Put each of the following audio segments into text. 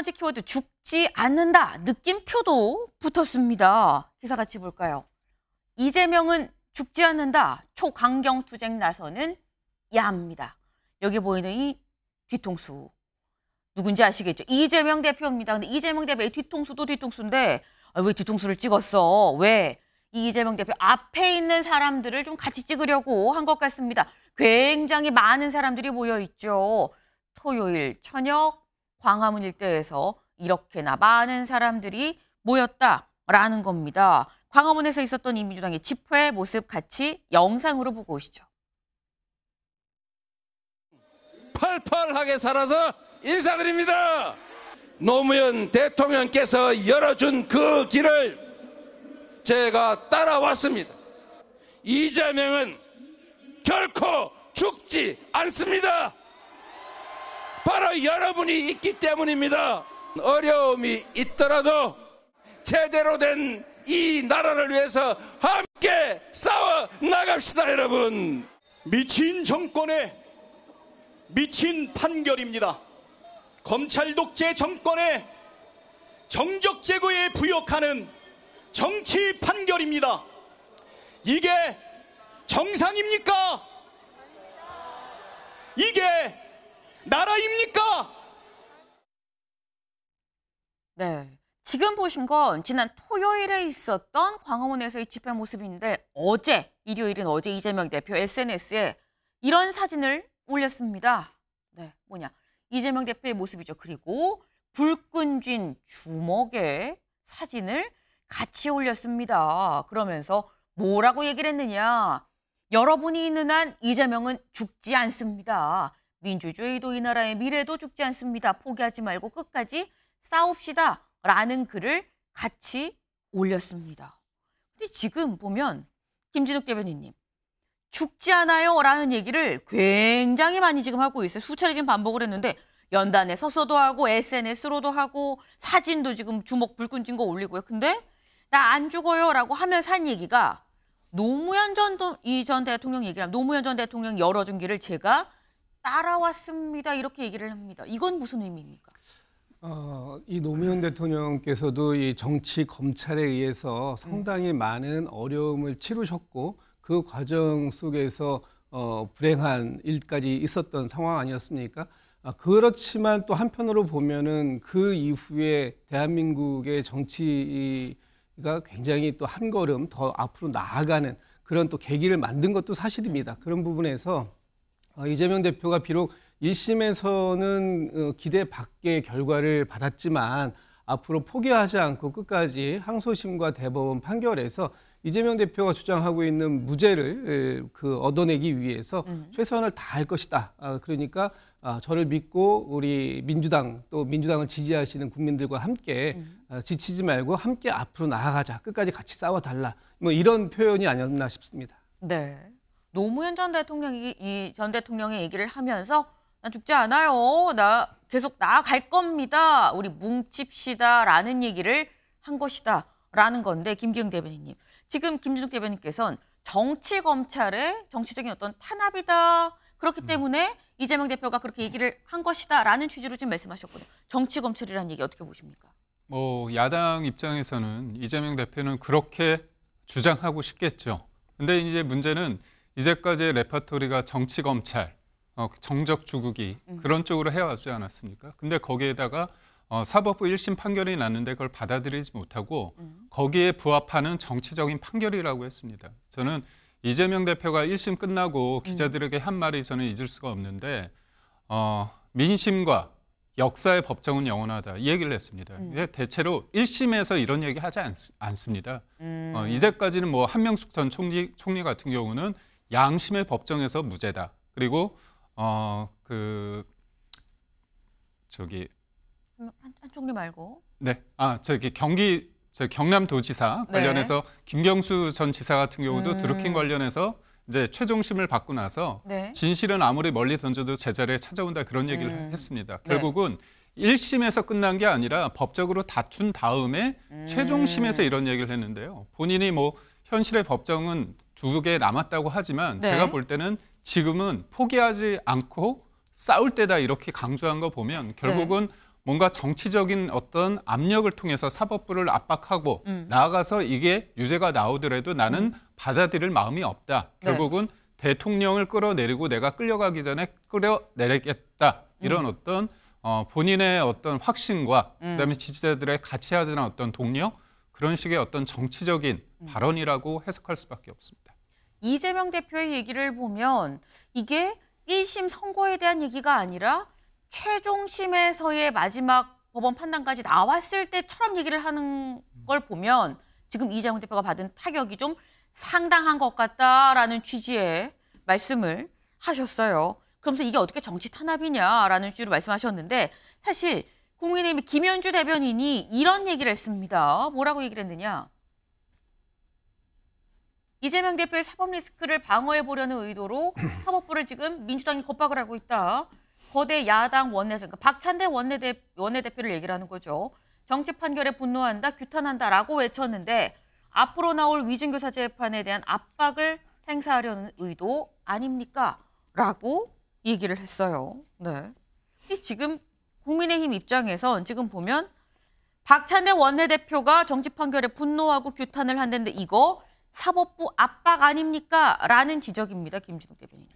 번째 키워드 죽지 않는다 느낌표도 붙었습니다. 기사 같이 볼까요? 이재명은 죽지 않는다 초강경 투쟁 나서는 야합니다. 여기 보이는 이 뒤통수 누군지 아시겠죠? 이재명 대표입니다. 근데 이재명 대표의 뒤통수도 뒤통수인데 아, 왜 뒤통수를 찍었어? 왜? 이재명 대표 앞에 있는 사람들을 좀 같이 찍으려고 한 것 같습니다. 굉장히 많은 사람들이 모여 있죠. 토요일 저녁 광화문 일대에서 이렇게나 많은 사람들이 모였다라는 겁니다. 광화문에서 있었던 이 민주당의 집회 모습 같이 영상으로 보고 오시죠. 팔팔하게 살아서 인사드립니다. 노무현 대통령께서 열어준 그 길을 제가 따라왔습니다. 이재명은 결코 죽지 않습니다. 바로 여러분이 있기 때문입니다. 어려움이 있더라도 제대로 된 이 나라를 위해서 함께 싸워 나갑시다, 여러분. 미친 정권의 미친 판결입니다. 검찰 독재 정권의 정적 제거에 부역하는 정치 판결입니다. 이게 정상입니까? 이게 나라입니까? 네. 지금 보신 건 지난 토요일에 있었던 광화문에서의 집회 모습인데 어제 일요일인 어제 이재명 대표 SNS에 이런 사진을 올렸습니다. 네, 뭐냐 이재명 대표의 모습이죠. 그리고 불끈쥔 주먹에 사진을 같이 올렸습니다. 그러면서 뭐라고 얘기를 했느냐? 여러분이 있는 한 이재명은 죽지 않습니다. 민주주의도 이 나라의 미래도 죽지 않습니다. 포기하지 말고 끝까지 싸웁시다. 라는 글을 같이 올렸습니다. 근데 지금 보면 김진욱 대변인님 죽지 않아요 라는 얘기를 굉장히 많이 지금 하고 있어요. 수차례 지금 반복을 했는데 연단에 서서도 하고 SNS로도 하고 사진도 지금 주먹 불끈 쥔거 올리고요. 근데 나 안 죽어요 라고 하면서 한 얘기가 노무현 전, 이 전 대통령 얘기랑 노무현 전 대통령 열어준 길을 제가 따라왔습니다. 이렇게 얘기를 합니다. 이건 무슨 의미입니까? 어, 이 노무현 대통령께서도 이 정치 검찰에 의해서 상당히 많은 어려움을 치르셨고 그 과정 속에서 어, 불행한 일까지 있었던 상황 아니었습니까? 아, 그렇지만 또 한편으로 보면은 그 이후에 대한민국의 정치가 굉장히 또 한 걸음 더 앞으로 나아가는 그런 또 계기를 만든 것도 사실입니다. 그런 부분에서 어, 이재명 대표가 비록 1심에서는 어, 기대 밖의 결과를 받았지만 앞으로 포기하지 않고 끝까지 항소심과 대법원 판결에서 이재명 대표가 주장하고 있는 무죄를 그 얻어내기 위해서 음. 최선을 다할 것이다. 아, 그러니까 아, 저를 믿고 우리 민주당 또 민주당을 지지하시는 국민들과 함께 음. 아, 지치지 말고 함께 앞으로 나아가자. 끝까지 같이 싸워달라. 뭐 이런 표현이 아니었나 싶습니다. 네. 노무현 전 대통령이 이 전 대통령의 얘기를 하면서 나 죽지 않아요. 나 계속 나아갈 겁니다. 우리 뭉칩시다라는 얘기를 한 것이다라는 건데 김기영 대변인님. 지금 김준욱 대변인께서는 정치 검찰의 정치적인 어떤 탄압이다. 그렇기 음. 때문에 이재명 대표가 그렇게 얘기를 한 것이다라는 취지로 지금 말씀하셨거든요. 정치 검찰이라는 얘기 어떻게 보십니까? 뭐 야당 입장에서는 이재명 대표는 그렇게 주장하고 싶겠죠. 근데 이제 문제는 이제까지의 레파토리가 정치 검찰, 어, 정적 주국이 음. 그런 쪽으로 해왔지 않았습니까? 근데 거기에다가 어, 사법부 1심 판결이 났는데 그걸 받아들이지 못하고 음. 거기에 부합하는 정치적인 판결이라고 했습니다. 저는 이재명 대표가 1심 끝나고 음. 기자들에게 한 말이 저는 잊을 수가 없는데 어, 민심과 역사의 법정은 영원하다 이 얘기를 했습니다. 음. 대체로 1심에서 이런 얘기 하지 않, 습니다 음. 어, 이제까지는 뭐 한명숙 전 총리, 총리 같은 경우는 양심의 법정에서 무죄다. 그리고 어 그 저기 음, 한쪽리 말고 네. 아, 저기 경기 저 경남도지사 네. 관련해서 김경수 전 지사 같은 경우도 음. 드루킹 관련해서 이제 최종심을 받고 나서 네. 진실은 아무리 멀리 던져도 제자리에 찾아온다 그런 얘기를 음. 했습니다. 네. 결국은 네. 1심에서 끝난 게 아니라 법적으로 다툰 다음에 음. 최종심에서 이런 얘기를 했는데요. 본인이 뭐 현실의 법정은 두개 남았다고 하지만 네. 제가 볼 때는 지금은 포기하지 않고 싸울 때다 이렇게 강조한 거 보면 네. 결국은 네. 뭔가 정치적인 어떤 압력을 통해서 사법부를 압박하고 음. 나아가서 이게 유죄가 나오더라도 나는 음. 받아들일 마음이 없다. 네. 결국은 대통령을 끌어내리고 내가 끌려가기 전에 끌어내리겠다. 이런 음. 어떤 어, 본인의 어떤 확신과 음. 그다음에 지지자들의 가치하지는 어떤 동력 그런 식의 어떤 정치적인 음. 발언이라고 해석할 수밖에 없습니다. 이재명 대표의 얘기를 보면 이게 1심 선고에 대한 얘기가 아니라 최종심에서의 마지막 법원 판단까지 나왔을 때처럼 얘기를 하는 걸 보면 지금 이재명 대표가 받은 타격이 좀 상당한 것 같다라는 취지의 말씀을 하셨어요. 그러면서 이게 어떻게 정치 탄압이냐라는 취지로 말씀하셨는데 사실 국민의힘 김현주 대변인이 이런 얘기를 했습니다. 뭐라고 얘기를 했느냐. 이재명 대표의 사법 리스크를 방어해 보려는 의도로 사법부를 지금 민주당이 겁박을 하고 있다. 거대 야당 원내에서 그러니까 박찬대 원내대, 원내대표를 얘기를 하는 거죠. 정치 판결에 분노한다, 규탄한다라고 외쳤는데 앞으로 나올 위증교사 재판에 대한 압박을 행사하려는 의도 아닙니까? 라고 얘기를 했어요. 네. 지금 국민의힘 입장에선 지금 보면 박찬대 원내대표가 정치 판결에 분노하고 규탄을 한데 이거 사법부 압박 아닙니까? 라는 지적입니다. 김진욱 대변인.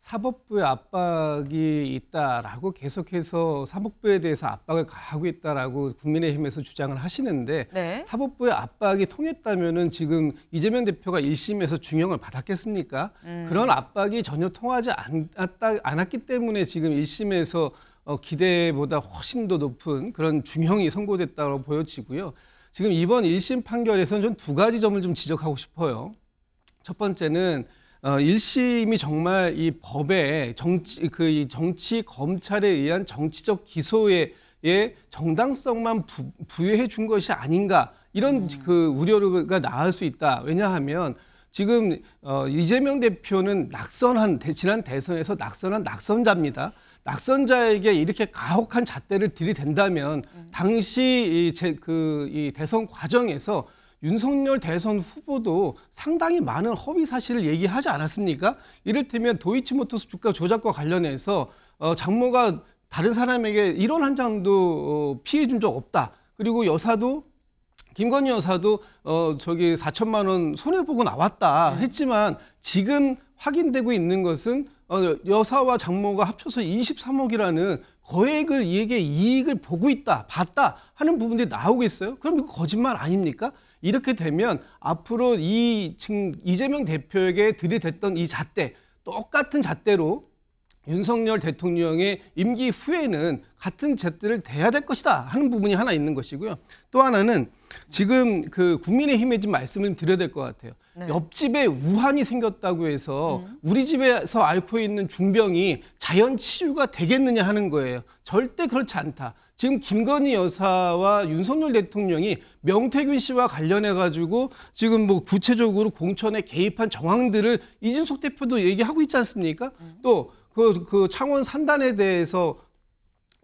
사법부의 압박이 있다라고 계속해서 사법부에 대해서 압박을 가하고 있다라고 국민의힘에서 주장을 하시는데 네. 사법부의 압박이 통했다면은 지금 이재명 대표가 1심에서 중형을 받았겠습니까? 음. 그런 압박이 전혀 통하지 않았다, 않았기 때문에 지금 1심에서 어, 기대보다 훨씬 더 높은 그런 중형이 선고됐다고 보여지고요. 지금 이번 1심 판결에서는 전두 가지 점을 좀 지적하고 싶어요. 첫 번째는 어, 1심이 정말 이 법에 정치, 그이 정치 검찰에 의한 정치적 기소에 의 정당성만 부, 부여해 준 것이 아닌가 이런 음. 그 우려가 나을 수 있다. 왜냐하면 지금 어, 이재명 대표는 낙선한 지난 대선에서 낙선한 낙선자입니다. 낙선자에게 이렇게 가혹한 잣대를 들이댄다면 음. 당시 이 제 그이 그 대선 과정에서 윤석열 대선 후보도 상당히 많은 허위 사실을 얘기하지 않았습니까? 이를테면 도이치모터스 주가 조작과 관련해서 어, 장모가 다른 사람에게 이런 한 장도 어, 피해 준적 없다. 그리고 여사도 김건희 여사도 어 저기 4천만 원 손해 보고 나왔다 네. 했지만 지금 확인되고 있는 것은 어, 여사와 장모가 합쳐서 23억이라는 거액을 이에게 이익을 보고 있다, 봤다 하는 부분들이 나오고있어요 그럼 이거 거짓말 아닙니까? 이렇게 되면 앞으로 이 이재명 대표에게 들이댔던 이 잣대 똑같은 잣대로 윤석열 대통령의 임기 후에는 같은 잣대를 대야 될 것이다 하는 부분이 하나 있는 것이고요. 또 하나는 지금 그 국민의힘에 좀 말씀을 드려야 될 것 같아요. 네. 옆집에 우환이 생겼다고 해서 음. 우리 집에서 앓고 있는 중병이 자연 치유가 되겠느냐 하는 거예요. 절대 그렇지 않다. 지금 김건희 여사와 윤석열 대통령이 명태균 씨와 관련해 가지고 지금 뭐 구체적으로 공천에 개입한 정황들을 이준석 대표도 얘기하고 있지 않습니까? 음. 또그 그 창원 산단에 대해서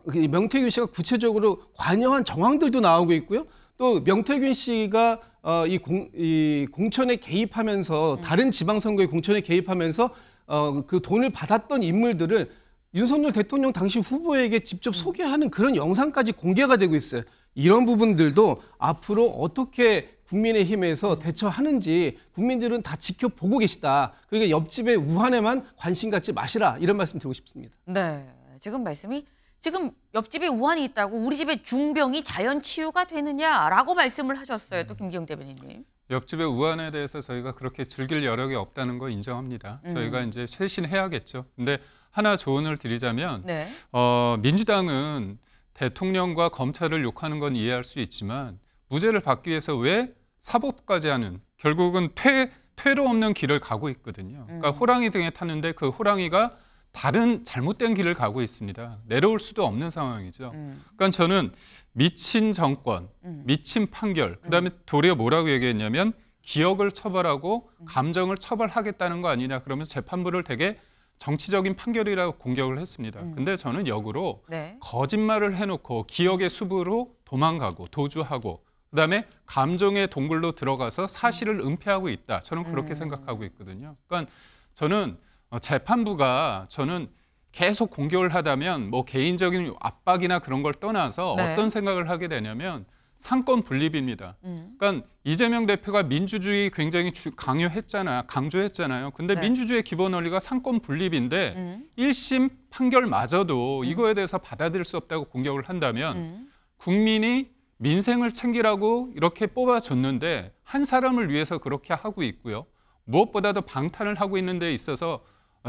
그 명태균 씨가 구체적으로 관여한 정황들도 나오고 있고요. 또 명태균 씨가 어, 이, 공, 이 공천에 개입하면서 음. 다른 지방선거에 공천에 개입하면서 어, 그 돈을 받았던 인물들을 윤석열 대통령 당시 후보에게 직접 음. 소개하는 그런 영상까지 공개가 되고 있어요. 이런 부분들도 앞으로 어떻게 국민의힘에서 음. 대처하는지 국민들은 다 지켜보고 계시다. 그러니까 옆집의 우한에만 관심 갖지 마시라 이런 말씀 드리고 싶습니다. 네, 지금 말씀이 지금 옆집에 우한이 있다고 우리 집에 중병이 자연 치유가 되느냐라고 말씀을 하셨어요. 또 음. 김기영 대변인님. 옆집에 우한에 대해서 저희가 그렇게 즐길 여력이 없다는 거 인정합니다. 음. 저희가 이제 쇄신해야겠죠. 근데 하나 조언을 드리자면 네. 어, 민주당은 대통령과 검찰을 욕하는 건 이해할 수 있지만 무죄를 받기 위해서 왜 사법까지 하는 결국은 퇴 퇴로 없는 길을 가고 있거든요. 그러니까 음. 호랑이 등에 타는데 그 호랑이가 다른 잘못된 길을 가고 있습니다. 내려올 수도 없는 상황이죠. 음. 그러니까 저는 미친 정권, 음. 미친 판결, 그다음에 음. 도리어 뭐라고 얘기했냐면 기억을 처벌하고 음. 감정을 처벌하겠다는 거 아니냐 그러면서 재판부를 되게 정치적인 판결이라고 공격을 했습니다. 음. 근데 저는 역으로 네. 거짓말을 해놓고 기억의 수부로 도망가고 도주하고 그다음에 감정의 동굴로 들어가서 사실을 음. 은폐하고 있다. 저는 그렇게 생각하고 있거든요. 그러니까 저는 어, 재판부가 저는 계속 공격을 하다면 뭐 개인적인 압박이나 그런 걸 떠나서 네. 어떤 생각을 하게 되냐면 상권 분립입니다. 음. 그러니까 이재명 대표가 민주주의 굉장히 강요했잖아, 강조했잖아요. 근데 네. 민주주의 기본 원리가 상권 분립인데 음. 1심 판결마저도 음. 이거에 대해서 받아들일 수 없다고 공격을 한다면 음. 국민이 민생을 챙기라고 이렇게 뽑아줬는데 한 사람을 위해서 그렇게 하고 있고요. 무엇보다도 방탄을 하고 있는 데 있어서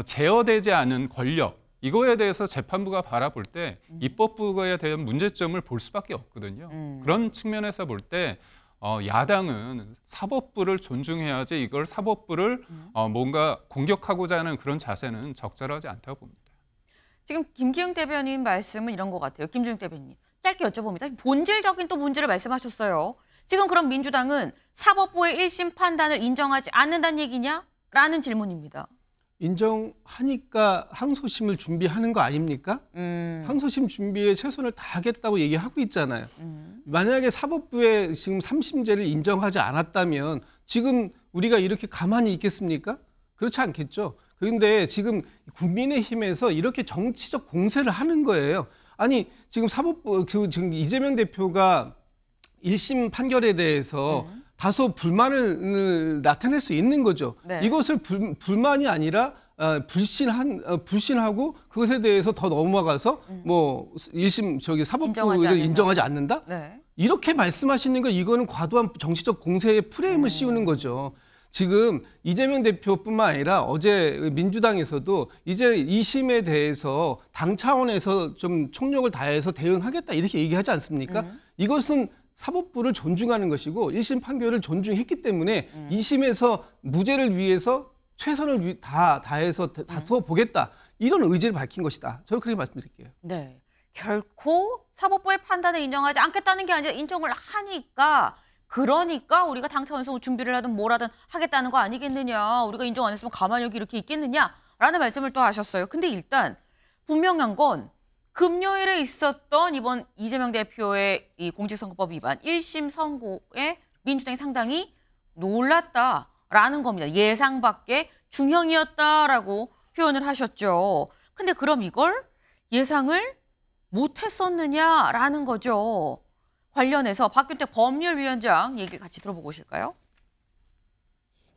제어되지 않은 권력 이거에 대해서 재판부가 바라볼 때 음. 입법부에 대한 문제점을 볼 수밖에 없거든요. 음. 그런 측면에서 볼때 어, 야당은 사법부를 존중해야지 이걸 사법부를 음. 어, 뭔가 공격하고자 하는 그런 자세는 적절하지 않다고 봅니다. 지금 김기영 대변인 말씀은 이런 것 같아요. 김준영 대변인 짧게 여쭤봅니다. 본질적인 또 문제를 말씀하셨어요. 지금 그럼 민주당은 사법부의 1심 판단을 인정하지 않는다는 얘기냐? 라는 질문입니다. 인정하니까 항소심을 준비하는 거 아닙니까? 음. 항소심 준비에 최선을 다하겠다고 얘기하고 있잖아요. 음. 만약에 사법부에 지금 삼심제를 인정하지 않았다면 지금 우리가 이렇게 가만히 있겠습니까? 그렇지 않겠죠. 그런데 지금 국민의힘에서 이렇게 정치적 공세를 하는 거예요. 아니 지금 사법부 그 지금 이재명 대표가 일심 판결에 대해서 음. 다소 불만을 나타낼 수 있는 거죠. 네. 이것을 불, 불만이 아니라 어, 불신한 어, 불신하고 그것에 대해서 더 넘어가서 음. 뭐 일심 저기 사법부 인정하지, 인정하지 않는다. 네. 이렇게 말씀하시는 거 이거는 과도한 정치적 공세의 프레임을 음. 씌우는 거죠. 지금 이재명 대표뿐만 아니라 어제 민주당에서도 이제 이심에 대해서 당 차원에서 좀 총력을 다해서 대응하겠다 이렇게 얘기하지 않습니까? 음. 이것은 사법부를 존중하는 것이고 1심 판결을 존중했기 때문에 음. 2심에서 무죄를 위해서 최선을 위, 다 다해서 다투어 음. 보겠다. 이런 의지를 밝힌 것이다. 저는 그렇게 말씀드릴게요. 네. 결코 사법부의 판단을 인정하지 않겠다는 게 아니라 인정을 하니까 그러니까 우리가 당차 원성 준비를 하든 뭘 하든 하겠다는 거 아니겠느냐. 우리가 인정 안 했으면 가만히 여기 이렇게 있겠느냐라는 말씀을 또 하셨어요. 근데 일단 분명한 건 금요일에 있었던 이번 이재명 대표의 이 공직선거법 위반 1심 선고에 민주당이 상당히 놀랐다라는 겁니다. 예상 밖의 중형이었다라고 표현을 하셨죠. 근데 그럼 이걸 예상을 못했었느냐라는 거죠. 관련해서 박균태 법률위원장 얘기 를 같이 들어보고 오실까요?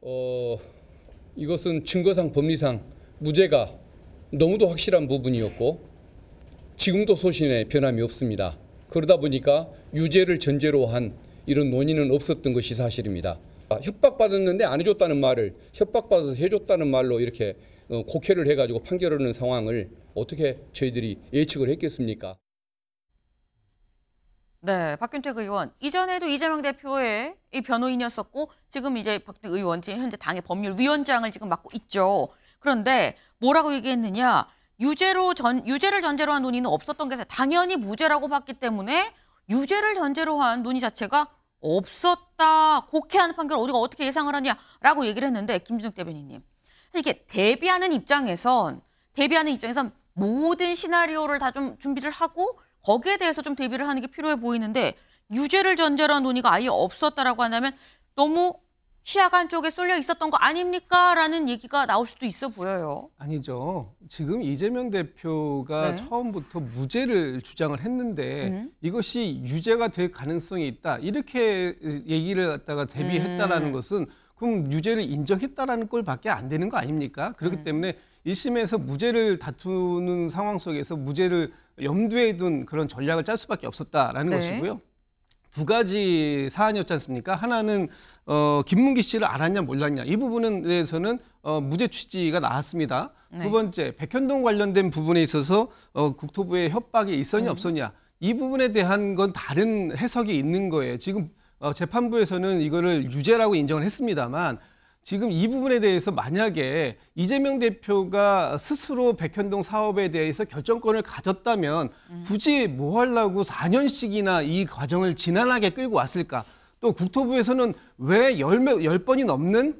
어, 이것은 증거상 법리상 무죄가 너무도 확실한 부분이었고 지금도 소신에 변함이 없습니다. 그러다 보니까 유죄를 전제로 한 이런 논의는 없었던 것이 사실입니다. 아, 협박받았는데 안 해줬다는 말을 협박받아서 해줬다는 말로 이렇게 어, 곡해를 해가지고 판결 하는 상황을 어떻게 저희들이 예측을 했겠습니까? 네, 박균택 의원 이전에도 이재명 대표의 변호인이었었고 지금 이제 박균택 의원 지금 현재 당의 법률위원장을 지금 맡고 있죠. 그런데 뭐라고 얘기했느냐? 유죄로 전 유죄를 전제로 한 논의는 없었던 게 당연히 무죄라고 봤기 때문에 유죄를 전제로 한 논의 자체가 없었다. 고쾌한 판결 우리가 어떻게 예상을 하냐라고 얘기를 했는데 김준욱 대변인님. 이게 대비하는 입장에선 대비하는 입장에선 모든 시나리오를 다 좀 준비를 하고 거기에 대해서 좀 대비를 하는 게 필요해 보이는데 유죄를 전제로 한 논의가 아예 없었다라고 한다면 너무 시야간 쪽에 쏠려 있었던 거 아닙니까? 라는 얘기가 나올 수도 있어 보여요. 아니죠. 지금 이재명 대표가 네. 처음부터 무죄를 주장을 했는데 음. 이것이 유죄가 될 가능성이 있다. 이렇게 얘기를 갖다가 대비했다는 음. 것은 그럼 유죄를 인정했다라 꼴밖에 안 되는 거 아닙니까? 그렇기 음. 때문에 1심에서 무죄를 다투는 상황 속에서 무죄를 염두에 둔 그런 전략을 짤 수밖에 없었다라는 네. 것이고요. 두 가지 사안이었지 않습니까? 하나는 어, 김문기 씨를 알았냐 몰랐냐 이 부분에 대해서는 어, 무죄 취지가 나왔습니다. 네. 두 번째 백현동 관련된 부분에 있어서 어, 국토부의 협박이 있었냐 음. 없었냐 이 부분에 대한 건 다른 해석이 있는 거예요. 지금 어, 재판부에서는 이거를 유죄라고 인정을 했습니다만 지금 이 부분에 대해서 만약에 이재명 대표가 스스로 백현동 사업에 대해서 결정권을 가졌다면 음. 굳이 뭐 하려고 4년씩이나 이 과정을 지난하게 끌고 왔을까? 또 국토부에서는 왜 10, 번이 넘는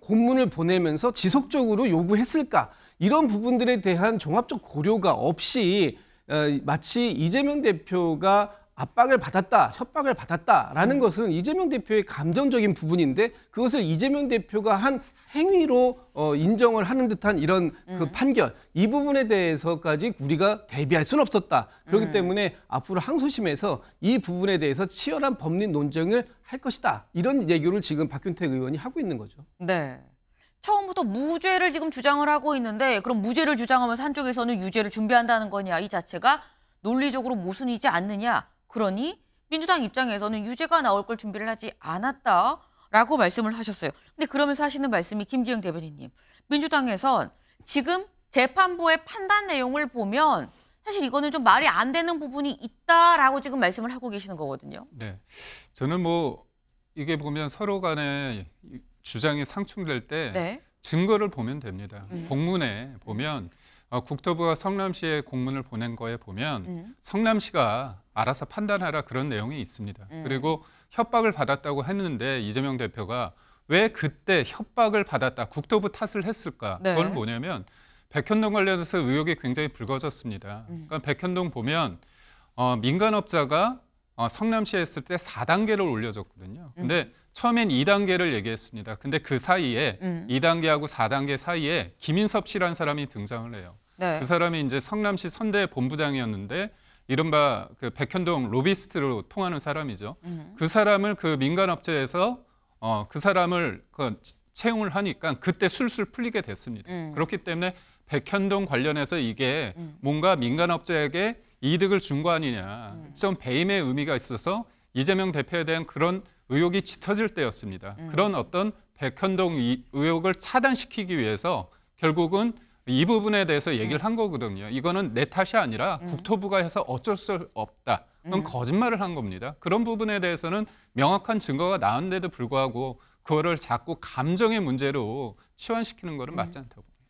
공문을 보내면서 지속적으로 요구했을까? 이런 부분들에 대한 종합적 고려가 없이 어, 마치 이재명 대표가 압박을 받았다, 협박을 받았다라는 음. 것은 이재명 대표의 감정적인 부분인데 그것을 이재명 대표가 한 행위로 어, 인정을 하는 듯한 이런 그 음. 그 판결 이 부분에 대해서까지 우리가 대비할 수는 없었다. 그렇기 음. 때문에 앞으로 항소심에서 이 부분에 대해서 치열한 법리 논쟁을 할 것이다. 이런 얘기를 지금 박균태 의원이 하고 있는 거죠. 네. 처음부터 무죄를 지금 주장을 하고 있는데 그럼 무죄를 주장하면서 한쪽에서는 유죄를 준비한다는 거냐 이 자체가 논리적으로 모순이지 않느냐 그러니 민주당 입장에서는 유죄가 나올 걸 준비를 하지 않았다라고 말씀을 하셨어요. 근데 그러면서 하시는 말씀이 김기영 대변인님. 민주당에선 지금 재판부의 판단 내용을 보면 사실 이거는 좀 말이 안 되는 부분이 있다라고 지금 말씀을 하고 계시는 거거든요. 네. 저는 뭐 이게 보면 서로 간에 주장이 상충될 때 네. 증거를 보면 됩니다. 음. 공문에 보면 어, 국토부가 성남시에 공문을 보낸 거에 보면 음. 성남시가 알아서 판단하라 그런 내용이 있습니다. 음. 그리고 협박을 받았다고 했는데 이재명 대표가 왜 그때 협박을 받았다 국토부 탓을 했을까? 네. 그건 뭐냐면 백현동 관련해서 의혹이 굉장히 불거졌습니다. 음. 그러니까 백현동 보면 어, 민간업자가 어, 성남시에 했을 때 4단계를 올려줬거든요. 음. 근데 음. 처음엔 2단계를 얘기했습니다. 근데 그 사이에 음. 2단계하고 4단계 사이에 김인섭 씨라는 사람이 등장을 해요. 네. 그 사람이 이제 성남시 선대 본부장이었는데 이른바 그 백현동 로비스트로 통하는 사람이죠. 음. 그 사람을 그 민간업체에서 어, 그 사람을 그 채용을 하니까 그때 술술 풀리게 됐습니다. 음. 그렇기 때문에 백현동 관련해서 이게 음. 뭔가 민간업체에게 이득을 준 거 아니냐. 음. 좀 배임의 의미가 있어서 이재명 대표에 대한 그런 의혹이 짙어질 때였습니다. 음. 그런 어떤 백현동 의혹을 차단시키기 위해서 결국은 이 부분에 대해서 네. 얘기를 한 거거든요. 이거는 내 탓이 아니라 네. 국토부가 해서 어쩔 수 없다. 그건 네. 거짓말을 한 겁니다. 그런 부분에 대해서는 명확한 증거가 나왔는데도 불구하고 그거를 자꾸 감정의 문제로 치환시키는 거는 음. 맞지 않다고 봅니다.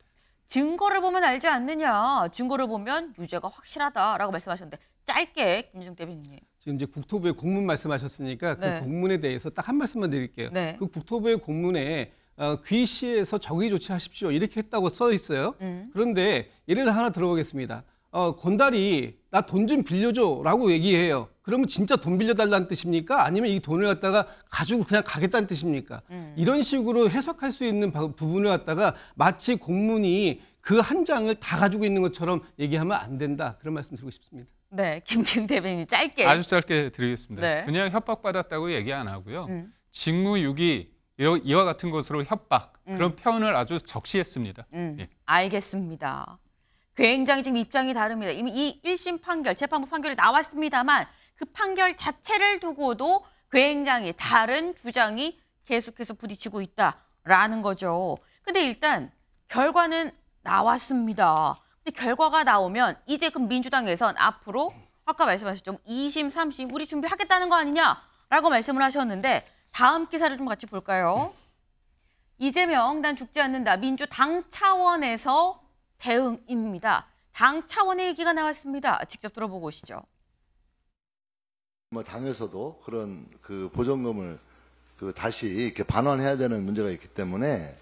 증거를 보면 알지 않느냐. 증거를 보면 유죄가 확실하다라고 말씀하셨는데 짧게 김진웅 대변인님. 지금 이제 국토부의 공문 말씀하셨으니까 그 네. 그 공문에 대해서 딱 한 말씀만 드릴게요. 네. 그 국토부의 공문에 어, 귀시에서 적의 조치하십시오 이렇게 했다고 써 있어요. 음. 그런데 예를 하나 들어보겠습니다. 어, 건달이 나 돈 좀 빌려줘라고 얘기해요. 그러면 진짜 돈 빌려달라는 뜻입니까? 아니면 이 돈을 갖다가 가지고 그냥 가겠다는 뜻입니까? 음. 이런 식으로 해석할 수 있는 부분을 갖다가 마치 공문이 그 한 장을 다 가지고 있는 것처럼 얘기하면 안 된다. 그런 말씀 드리고 싶습니다. 네, 김경 대변인 짧게 아주 짧게 드리겠습니다. 네. 그냥 협박받았다고 얘기 안 하고요. 음. 직무유기 이와 같은 것으로 협박 그런 음. 표현을 아주 적시했습니다. 음. 예. 알겠습니다. 굉장히 지금 입장이 다릅니다. 이미 이 1심 판결, 재판부 판결이 나왔습니다만 그 판결 자체를 두고도 굉장히 다른 주장이 계속해서 부딪히고 있다라는 거죠. 근데 일단 결과는 나왔습니다. 근데 결과가 나오면 이제 그 민주당에선 앞으로 아까 말씀하셨죠. 2심, 뭐 3심 우리 준비하겠다는 거 아니냐라고 말씀을 하셨는데 다음 기사를 좀 같이 볼까요? 이재명 난 죽지 않는다. 민주당 차원에서 대응입니다. 당 차원의 얘기가 나왔습니다. 직접 들어보고 오시죠. 뭐 당에서도 그런 그 보정금을 그 다시 이렇게 반환해야 되는 문제가 있기 때문에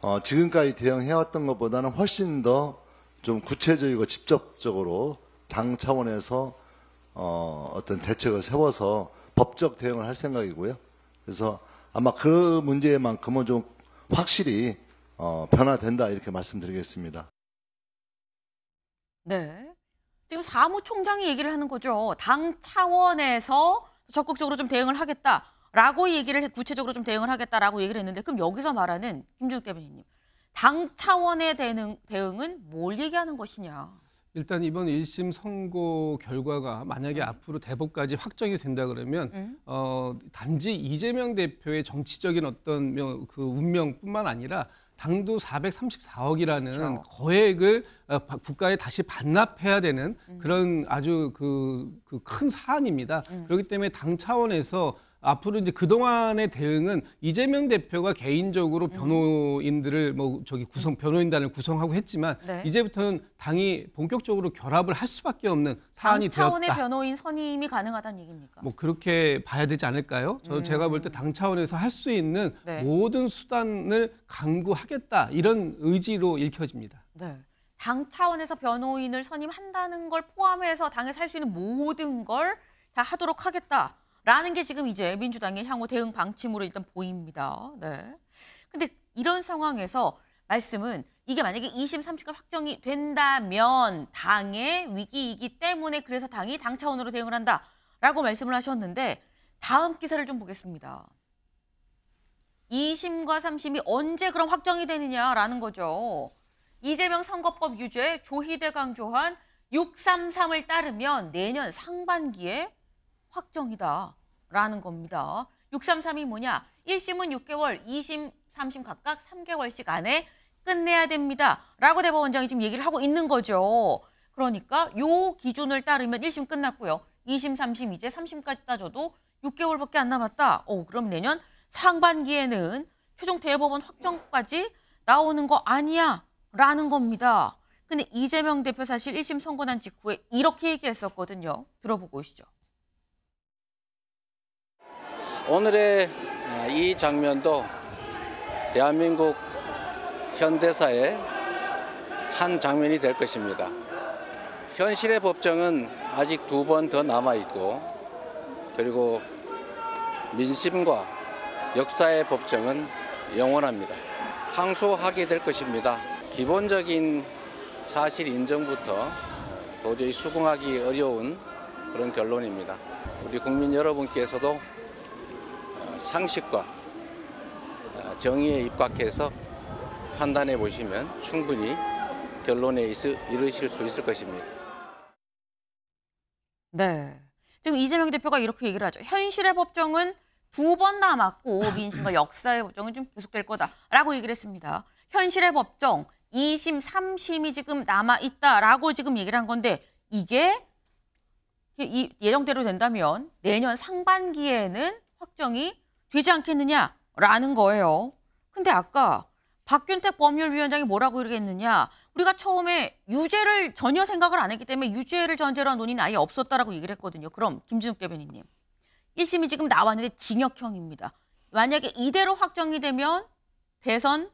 어 지금까지 대응해왔던 것보다는 훨씬 더 좀 구체적이고 직접적으로 당 차원에서 어 어떤 대책을 세워서 법적 대응을 할 생각이고요. 그래서 아마 그 문제만큼은 좀 확실히 어, 변화된다 이렇게 말씀드리겠습니다. 네. 지금 사무총장이 얘기를 하는 거죠. 당 차원에서 적극적으로 좀 대응을 하겠다라고 얘기를 해, 구체적으로 좀 대응을 하겠다라고 얘기를 했는데 그럼 여기서 말하는 김준 대변인님 당 차원의 대응, 대응은 뭘 얘기하는 것이냐? 일단 이번 1심 선고 결과가 만약에 음. 앞으로 대법까지 확정이 된다 그러면 음. 어, 단지 이재명 대표의 정치적인 어떤 그 운명뿐만 아니라 당도 434억이라는 그렇죠. 거액을 어, 국가에 다시 반납해야 되는 음. 그런 아주 그큰 그 사안입니다. 음. 그렇기 때문에 당 차원에서 앞으로 이제 그동안의 대응은 이재명 대표가 개인적으로 음. 변호인들을 뭐 저기 구성 변호인단을 구성하고 했지만 네. 이제부터는 당이 본격적으로 결합을 할 수밖에 없는 사안이 당 차원의 되었다. 변호인 선임이 가능하다는 얘기입니까? 뭐 그렇게 봐야 되지 않을까요? 저는 음. 제가 볼 때 당 차원에서 할 수 있는 네. 모든 수단을 강구하겠다 이런 의지로 읽혀집니다. 네. 당 차원에서 변호인을 선임한다는 걸 포함해서 당에살 수 있는 모든 걸 다 하도록 하겠다. 라는 게 지금 이제 민주당의 향후 대응 방침으로 일단 보입니다. 네. 근데 이런 상황에서 말씀은 이게 만약에 2심 3심가 확정이 된다면 당의 위기이기 때문에 그래서 당이 당 차원으로 대응을 한다라고 말씀을 하셨는데 다음 기사를 좀 보겠습니다. 2심과 3심이 언제 그럼 확정이 되느냐라는 거죠. 이재명 선거법 유죄 조희대 강조한 633을 따르면 내년 상반기에 확정이다라는 겁니다. 633이 뭐냐? 1심은 6개월, 2심, 3심 각각 3개월씩 안에 끝내야 됩니다. 라고 대법원장이 지금 얘기를 하고 있는 거죠. 그러니까 요 기준을 따르면 1심 끝났고요. 2심, 3심 이제 3심까지 따져도 6개월밖에 안 남았다. 어, 그럼 내년 상반기에는 최종 대법원 확정까지 나오는 거 아니야 라는 겁니다. 근데 이재명 대표 사실 1심 선고난 직후에 이렇게 얘기했었거든요. 들어보고 오시죠. 오늘의 아, 이 장면도 대한민국 현대사의 한 장면이 될 것입니다. 현실의 법정은 아직 두 번 더 남아있고 그리고 민심과 역사의 법정은 영원합니다. 항소하게 될 것입니다. 기본적인 사실 인정부터 도저히 수긍하기 어려운 그런 결론입니다. 우리 국민 여러분께서도 상식과 어, 정의에 입각해서 판단해 보시면 충분히 결론에 이르실 수 있을 것입니다. 네. 지금 이재명 대표가 이렇게 얘기를 하죠. 현실의 법정은 두 번 남았고 민심과 역사의 법정은 좀 계속될 거다라고 얘기를 했습니다. 현실의 법정 2심, 3심이 지금 남아 있다라고 지금 얘기를 한 건데 이게 예정대로 된다면 내년 상반기에는 확정이 되지 않겠느냐라는 거예요. 근데 아까 박균택 법률위원장이 뭐라고 이러했느냐 우리가 처음에 유죄를 전혀 생각을 안 했기 때문에 유죄를 전제로 한 논의는 아예 없었다라고 얘기를 했거든요. 그럼 김준욱 대변인님. 1심이 지금 나왔는데 징역형입니다. 만약에 이대로 확정이 되면 대선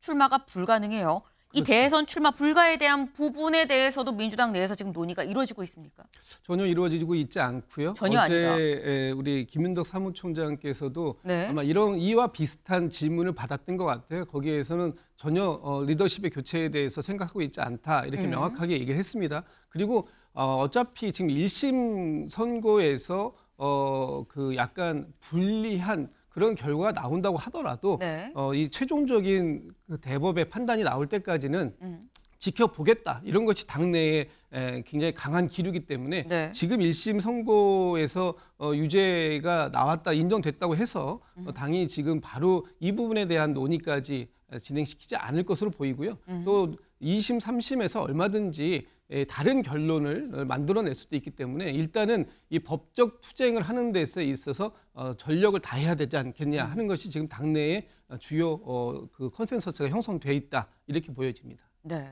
출마가 불가능해요. 이 그렇죠. 대선 출마 불가에 대한 부분에 대해서도 민주당 내에서 지금 논의가 이루어지고 있습니까? 전혀 이루어지고 있지 않고요. 전혀 어제 아니다. 우리 김윤덕 사무총장께서도 네. 아마 이런 이와 비슷한 질문을 받았던 것 같아요. 거기에서는 전혀 어, 리더십의 교체에 대해서 생각하고 있지 않다 이렇게 음. 명확하게 얘기를 했습니다. 그리고 어, 어차피 지금 1심 선고에서 어, 그 약간 불리한 그런 결과가 나온다고 하더라도 네. 어, 이 최종적인 그 대법의 판단이 나올 때까지는 음. 지켜보겠다 이런 것이 당내에 에, 굉장히 강한 기류기 때문에 네. 지금 1심 선고에서 어, 유죄가 나왔다 인정됐다고 해서 어, 음. 당이 지금 바로 이 부분에 대한 논의까지 어, 진행시키지 않을 것으로 보이고요. 음. 또 2심, 3심에서 얼마든지 다른 결론을 어, 만들어낼 수도 있기 때문에 일단은 이 법적 투쟁을 하는 데 있어서 어, 전력을 다해야 되지 않겠냐 하는 것이 지금 당내의 주요 어, 그 컨센서스가 형성돼 있다 이렇게 보여집니다. 네.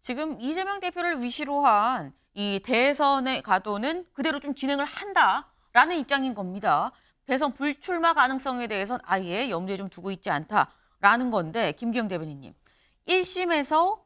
지금 이재명 대표를 위시로 한 이 대선의 가도는 그대로 좀 진행을 한다라는 입장인 겁니다. 대선 불출마 가능성에 대해서는 아예 염두에 좀 두고 있지 않다라는 건데 김기영 대변인님. 1심에서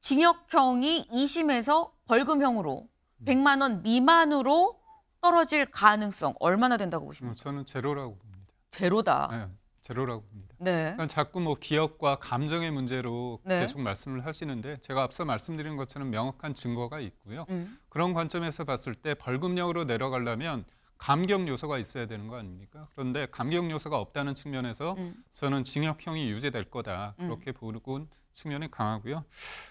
징역형이 2심에서 벌금형으로 100만 원 미만으로 떨어질 가능성 얼마나 된다고 어, 보십니까? 저는 제로라고 봅니다. 제로다. 네, 제로라고 봅니다. 네. 그러니까 자꾸 뭐 기업과 감정의 문제로 네. 계속 말씀을 하시는데 제가 앞서 말씀드린 것처럼 명확한 증거가 있고요. 음. 그런 관점에서 봤을 때 벌금형으로 내려가려면 감경 요소가 있어야 되는 거 아닙니까? 그런데 감경 요소가 없다는 측면에서 음. 저는 징역형이 유지될 거다 음. 그렇게 음. 보는 측면이 강하고요.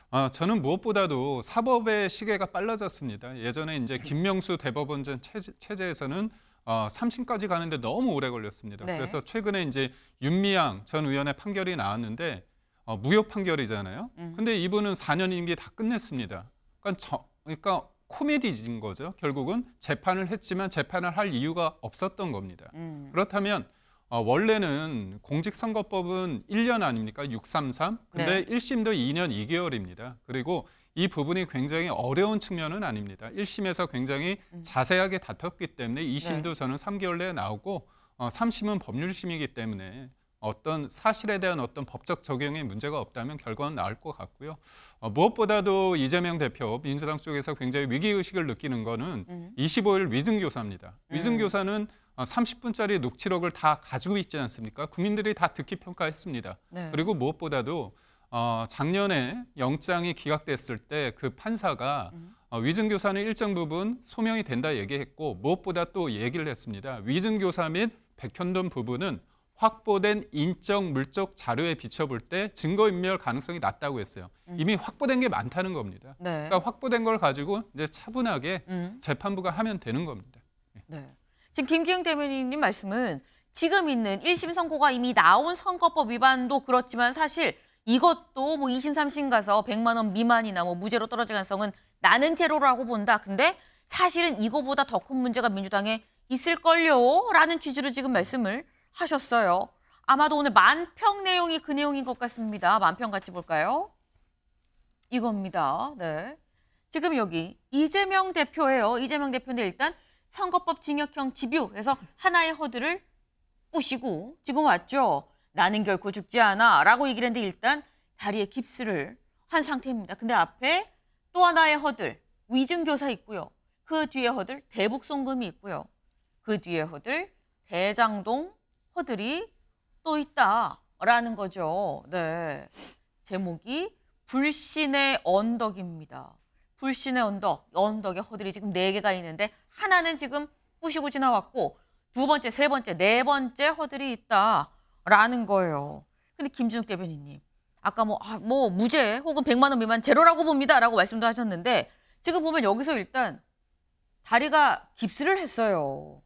아, 저는 무엇보다도 사법의 시계가 빨라졌습니다. 예전에 이제 김명수 대법원장 체제, 에서는 어, 3심까지 가는데 너무 오래 걸렸습니다. 네. 그래서 최근에 이제 윤미향 전 의원의 판결이 나왔는데 어, 무효 판결이잖아요. 음. 근데 이분은 4년 임기 다 끝냈습니다. 그러니까, 저, 그러니까 코미디인 거죠. 결국은 재판을 했지만 재판을 할 이유가 없었던 겁니다. 음. 그렇다면 어, 원래는 공직선거법은 1년 아닙니까? 633. 근데 네. 1심도 2년 2개월입니다. 그리고 이 부분이 굉장히 어려운 측면은 아닙니다. 1심에서 굉장히 음. 자세하게 다퉜기 때문에 2심도 네. 저는 3개월 내에 나오고 어, 3심은 법률심이기 때문에 어떤 사실에 대한 어떤 법적 적용에 문제가 없다면 결과는 나올 것 같고요. 어, 무엇보다도 이재명 대표 민주당 쪽에서 굉장히 위기의식을 느끼는 것은 음. 25일 위증교사입니다. 음. 위증교사는 30분짜리 어, 녹취록을 다 가지고 있지 않습니까? 국민들이 다 듣기 평가했습니다. 네. 그리고 무엇보다도 어, 작년에 영장이 기각됐을 때 그 판사가 음. 어, 위증교사는 일정 부분 소명이 된다 얘기했고 무엇보다 또 얘기를 했습니다. 위증교사 및 백현돈 부부는 확보된 인적 물적 자료에 비춰볼 때 증거인멸 가능성이 낮다고 했어요. 음. 이미 확보된 게 많다는 겁니다. 네. 그러니까 확보된 걸 가지고 이제 차분하게 음. 재판부가 하면 되는 겁니다. 예. 네. 지금 김기영 대변인님 말씀은 지금 있는 1심 선고가 이미 나온 선거법 위반도 그렇지만 사실 이것도 뭐 2심, 3심 가서 100만 원 미만이나 뭐 무죄로 떨어질 가능성은 나는 제로라고 본다. 근데 사실은 이거보다 더 큰 문제가 민주당에 있을걸요? 라는 취지로 지금 말씀을 하셨어요. 아마도 오늘 만평 내용이 그 내용인 것 같습니다. 만평 같이 볼까요? 이겁니다. 네. 지금 여기 이재명 대표예요. 이재명 대표인데 일단 선거법 징역형 집유에서 하나의 허들을 부시고 지금 왔죠. 나는 결코 죽지 않아 라고 얘기를 했는데 일단 다리에 깁스를 한 상태입니다. 근데 앞에 또 하나의 허들 위증교사 있고요. 그 뒤에 허들 대북송금이 있고요. 그 뒤에 허들 대장동 래퍼들이 또 있다라는 거죠. 네. 제목이 불신의 언덕입니다. 불신의 언덕, 언덕에 허들이 지금 네개가 있는데 하나는 지금 부시고 지나왔고 두 번째, 세 번째, 네 번째 허들이 있다라는 거예요. 근데 김준욱 대변인님, 아까 뭐, 아, 뭐 무죄 혹은 1 0 0만원 미만 제로라고 봅니다라고 말씀도 하셨는데 지금 보면 여기서 일단 다리가 깁스를 했어요.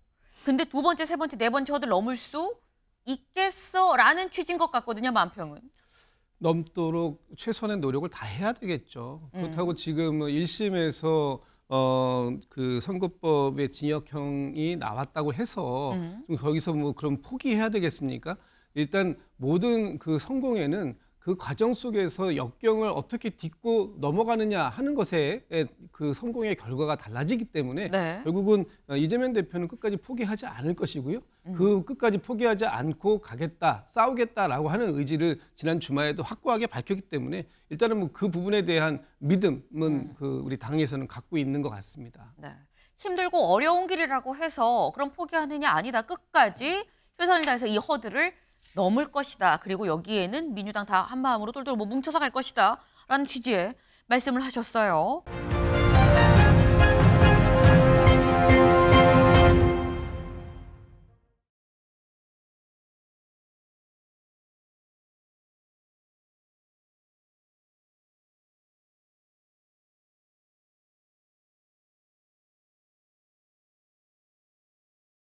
근데 두 번째, 세 번째, 네 번째 허들 넘을 수 있겠어라는 취지인 것 같거든요. 만평은. 넘도록 최선의 노력을 다 해야 되겠죠. 음. 그렇다고 지금 1심에서 어, 그 선거법의 징역형이 나왔다고 해서 음. 좀 거기서 뭐 그럼 포기해야 되겠습니까? 일단 모든 그 성공에는 그 과정 속에서 역경을 어떻게 딛고 넘어가느냐 하는 것에 그 성공의 결과가 달라지기 때문에 네. 결국은 어, 이재명 대표는 끝까지 포기하지 않을 것이고요. 음. 그 끝까지 포기하지 않고 가겠다, 싸우겠다라고 하는 의지를 지난 주말에도 확고하게 밝혔기 때문에 일단은 뭐그 부분에 대한 믿음은 음. 그 우리 당에서는 갖고 있는 것 같습니다. 네. 힘들고 어려운 길이라고 해서 그럼 포기하느냐 아니다 끝까지 최선을 다해서 이 허들을 넘을 것이다. 그리고 여기에는 민주당 다 한마음으로 똘똘 뭐 뭉쳐서 갈 것이다. 라는 취지의 말씀을 하셨어요.